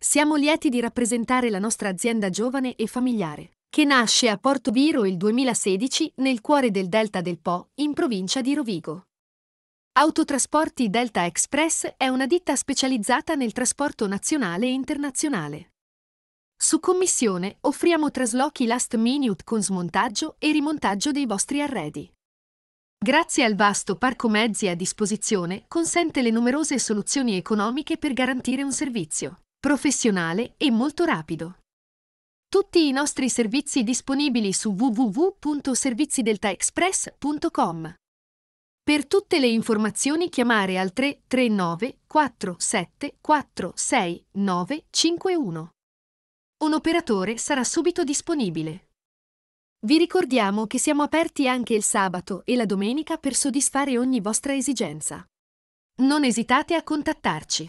Siamo lieti di rappresentare la nostra azienda giovane e familiare, che nasce a Porto Viro il 2016 nel cuore del Delta del Po, in provincia di Rovigo. Autotrasporti Delta Express è una ditta specializzata nel trasporto nazionale e internazionale. Su commissione offriamo traslochi last minute con smontaggio e rimontaggio dei vostri arredi. Grazie al vasto parco mezzi a disposizione consente le numerose soluzioni economiche per garantire un servizio professionale e molto rapido. Tutti i nostri servizi disponibili su www.servizidelta-express.com. Per tutte le informazioni chiamare al 339 4746 951. Un operatore sarà subito disponibile. Vi ricordiamo che siamo aperti anche il sabato e la domenica per soddisfare ogni vostra esigenza. Non esitate a contattarci.